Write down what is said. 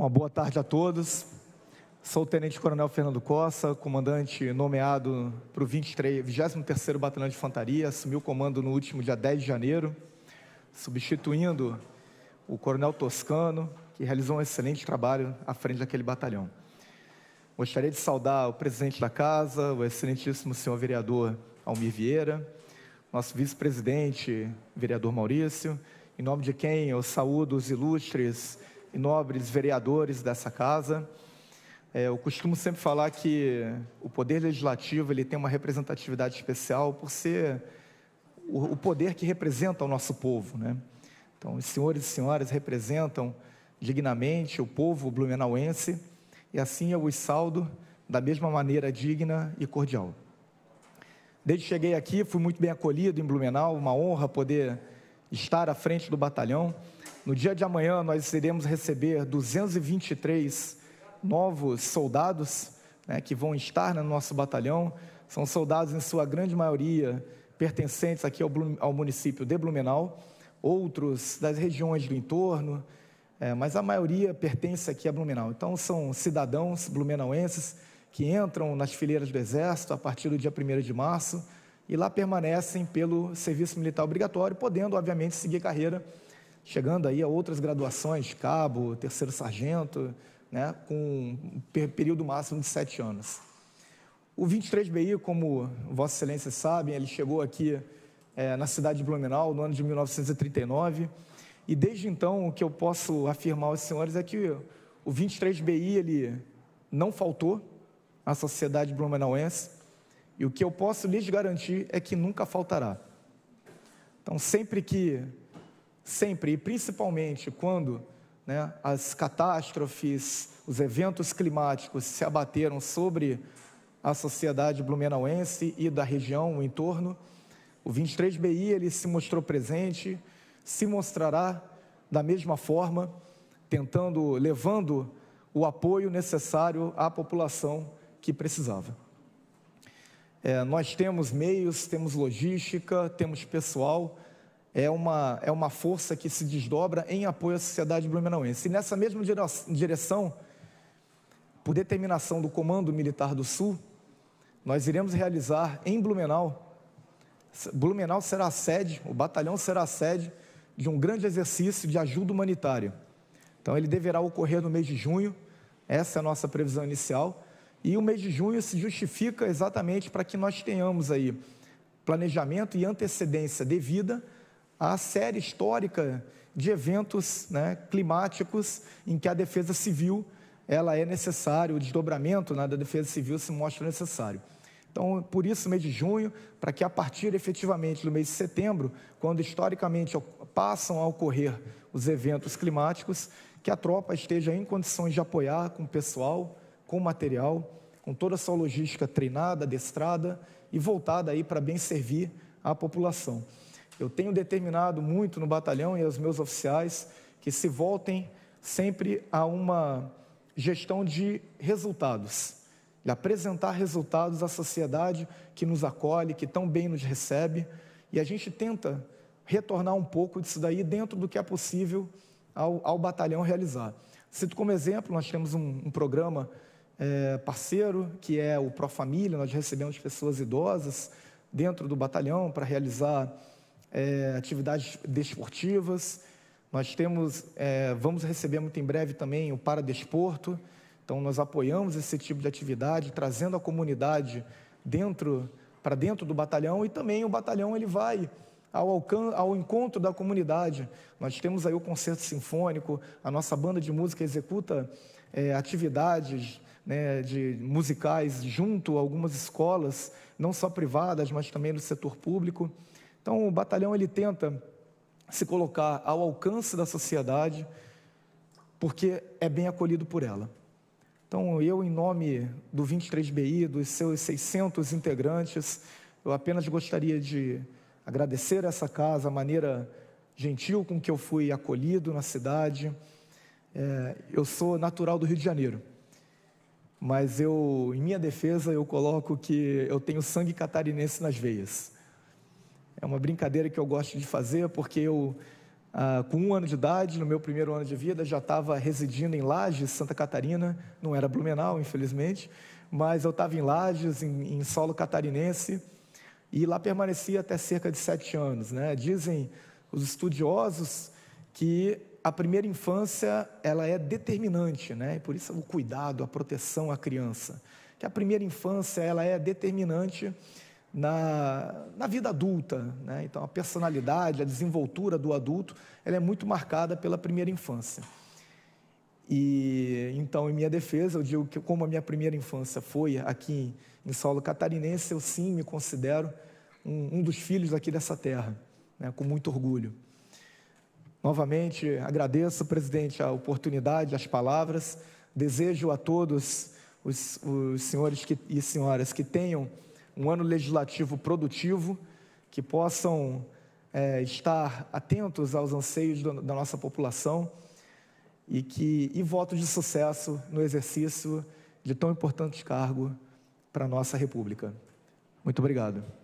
Uma boa tarde a todos. Sou o Tenente Coronel Fernando Costa, comandante nomeado para o 23, 23º Batalhão de Infantaria, assumiu o comando no último dia 10 de janeiro, substituindo o Coronel Toscano, que realizou um excelente trabalho à frente daquele batalhão. Gostaria de saudar o presidente da casa, o excelentíssimo senhor vereador Almir Vieira, nosso vice-presidente, vereador Maurício, em nome de quem eu saúdo os ilustres e nobres vereadores dessa casa. É, eu costumo sempre falar que o poder legislativo ele tem uma representatividade especial por ser o, o poder que representa o nosso povo, né? Então, os senhores e senhoras representam dignamente o povo blumenauense e assim eu os saldo da mesma maneira digna e cordial. Desde que cheguei aqui, fui muito bem acolhido em Blumenau, uma honra poder estar à frente do batalhão. No dia de amanhã, nós iremos receber 223 novos soldados né, que vão estar né, no nosso batalhão. São soldados, em sua grande maioria, pertencentes aqui ao, ao município de Blumenau, outros das regiões do entorno, é, mas a maioria pertence aqui a Blumenau. Então, são cidadãos blumenauenses que entram nas fileiras do Exército a partir do dia 1 de março e lá permanecem pelo serviço militar obrigatório, podendo, obviamente, seguir carreira, chegando aí a outras graduações, cabo, terceiro sargento, né, com um período máximo de sete anos. O 23BI, como Vossa Excelência sabem, ele chegou aqui é, na cidade de Blumenau no ano de 1939, e desde então o que eu posso afirmar aos senhores é que o 23BI ele não faltou à sociedade blumenauense, e o que eu posso lhes garantir é que nunca faltará. Então, sempre que, sempre e principalmente quando né, as catástrofes, os eventos climáticos se abateram sobre a sociedade blumenauense e da região, o entorno, o 23BI ele se mostrou presente, se mostrará da mesma forma, tentando, levando o apoio necessário à população que precisava. É, nós temos meios, temos logística, temos pessoal. É uma, é uma força que se desdobra em apoio à sociedade blumenauense. E nessa mesma direção, por determinação do Comando Militar do Sul, nós iremos realizar em Blumenau. Blumenau será a sede, o batalhão será a sede de um grande exercício de ajuda humanitária. Então, ele deverá ocorrer no mês de junho, essa é a nossa previsão inicial. E o mês de junho se justifica exatamente para que nós tenhamos aí planejamento e antecedência devida à série histórica de eventos né, climáticos em que a defesa civil ela é necessária, o desdobramento né, da defesa civil se mostra necessário. Então, por isso, mês de junho, para que a partir efetivamente do mês de setembro, quando historicamente passam a ocorrer os eventos climáticos, que a tropa esteja em condições de apoiar com o pessoal, com material, com toda essa logística treinada, adestrada e voltada aí para bem servir a população. Eu tenho determinado muito no batalhão e aos meus oficiais que se voltem sempre a uma gestão de resultados, de apresentar resultados à sociedade que nos acolhe, que tão bem nos recebe, e a gente tenta retornar um pouco disso daí dentro do que é possível ao, ao batalhão realizar. Cito como exemplo, nós temos um, um programa é, parceiro, que é o Pro Família. Nós recebemos pessoas idosas dentro do batalhão para realizar é, atividades desportivas. Nós temos, é, vamos receber muito em breve também o Paradesporto. Então, nós apoiamos esse tipo de atividade, trazendo a comunidade dentro para dentro do batalhão e também o batalhão ele vai ao, ao encontro da comunidade. Nós temos aí o concerto sinfônico, a nossa banda de música executa é, atividades né, de musicais junto a algumas escolas, não só privadas, mas também no setor público. Então, o batalhão ele tenta se colocar ao alcance da sociedade, porque é bem acolhido por ela. Então, eu, em nome do 23BI, dos seus 600 integrantes, eu apenas gostaria de agradecer a essa casa, a maneira gentil com que eu fui acolhido na cidade. É, eu sou natural do Rio de Janeiro mas eu, em minha defesa, eu coloco que eu tenho sangue catarinense nas veias. É uma brincadeira que eu gosto de fazer porque eu, ah, com um ano de idade, no meu primeiro ano de vida, já estava residindo em Lages, Santa Catarina. Não era Blumenau, infelizmente, mas eu estava em Lages, em, em solo catarinense, e lá permaneci até cerca de sete anos. Né? Dizem os estudiosos que a primeira infância ela é determinante, né? Por isso o cuidado, a proteção à criança. Que a primeira infância ela é determinante na, na vida adulta, né? Então a personalidade, a desenvoltura do adulto, ela é muito marcada pela primeira infância. E então, em minha defesa, eu digo que como a minha primeira infância foi aqui em, em solo catarinense, eu sim me considero um, um dos filhos aqui dessa terra, né? Com muito orgulho. Novamente, agradeço, presidente, a oportunidade, as palavras. Desejo a todos os, os senhores que, e senhoras que tenham um ano legislativo produtivo, que possam é, estar atentos aos anseios do, da nossa população e que e votos de sucesso no exercício de tão importante cargo para a nossa República. Muito obrigado.